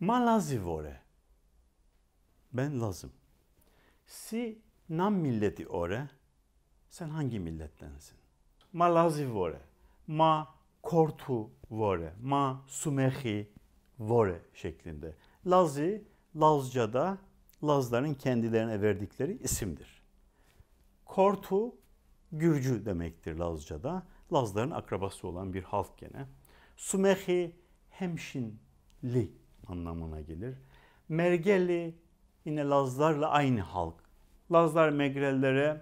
Ma lazi vole? Ben lazım. Si nam milleti ore? Sen hangi millettensin? Ma lazi vole? Ma kortu vore? Ma sumehi vore şeklinde. Lazı, Lazca'da Lazların kendilerine verdikleri isimdir. Kortu Gürcü demektir Lazca'da. Lazların akrabası olan bir halk gene. Sumehi hemşinli anlamına gelir. Mergeli yine Lazlarla aynı halk. Lazlar Megrellere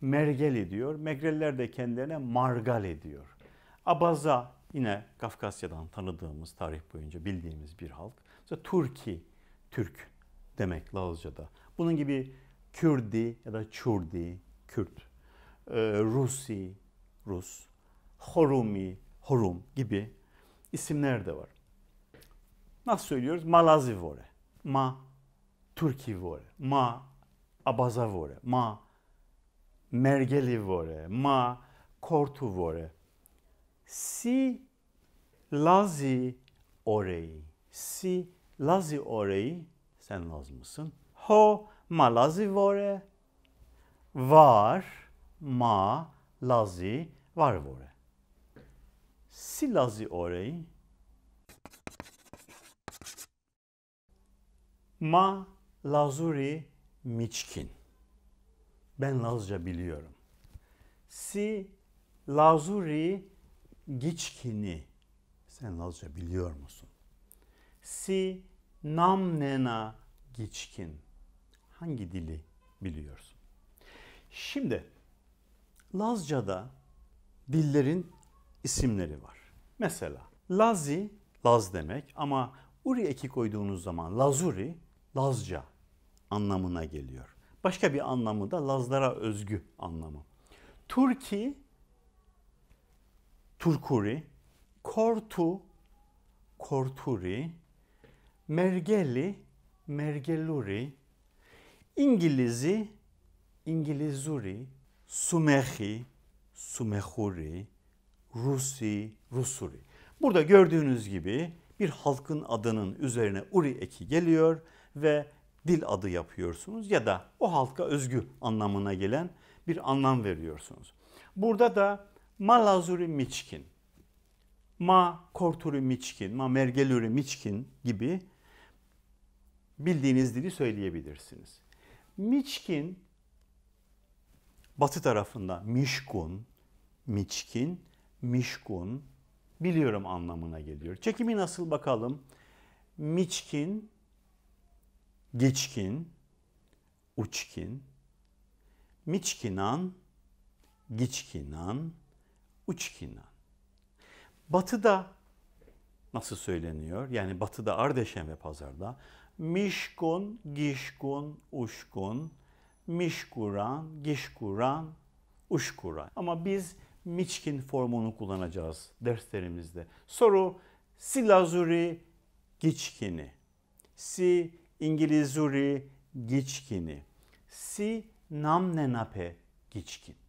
mergel ediyor. Megreller de kendilerine margal ediyor. Abaza yine Kafkasya'dan tanıdığımız, tarih boyunca bildiğimiz bir halk. Mesela Turki, Türk demek Lazca'da. Bunun gibi Kürdi ya da Çurdi, Kürt, e, Rusi, Rus, Horumi, Horum gibi isimler de var. Nasıl söylüyoruz? Malazivore, ma Türkivore, ma Abazavore, ma Mergelivore, ma Kortuvore. Si Lazi orayı, si Lazi orayı, sen Laz mısın? Ho malazi vore. Var, ma, lazi, var vore. Si lazi orei. Ma lazuri miçkin. Ben Lazca biliyorum. Si lazuri giçkini. Sen Lazca biliyor musun? Si namnena giçkin hangi dili biliyorsun? Şimdi Lazca'da dillerin isimleri var. Mesela Lazi, Laz demek ama Uri eki koyduğunuz zaman Lazuri, Lazca anlamına geliyor. Başka bir anlamı da Lazlara özgü anlamı. Turki, Turkuri, Kortu, Korturi, Mergeli, Mergeluri, İngiliz'i İngilizuri, Sumehi, Sumehuri, Rusi, Rusuri. Burada gördüğünüz gibi bir halkın adının üzerine uri eki geliyor ve dil adı yapıyorsunuz ya da o halka özgü anlamına gelen bir anlam veriyorsunuz. Burada da malazuri miçkin, ma korturi miçkin, ma mergeluri miçkin gibi bildiğiniz dili söyleyebilirsiniz. Miçkin batı tarafında Mişkun, Miçkin, Mişkun biliyorum anlamına geliyor. Çekimi nasıl bakalım? Miçkin, Geçkin, Uçkin, Miçkinan, Giçkinan, Uçkinan. Batıda nasıl söyleniyor? Yani batıda Ardeşen ve Pazar'da Mişkun, gişkun, uşkun, mişkuran, gişkuran, uşkuran. Ama biz miçkin formunu kullanacağız derslerimizde. Soru Silazuri lazuri giçkini, si İngilizuri giçkini, si namnenape giçkin.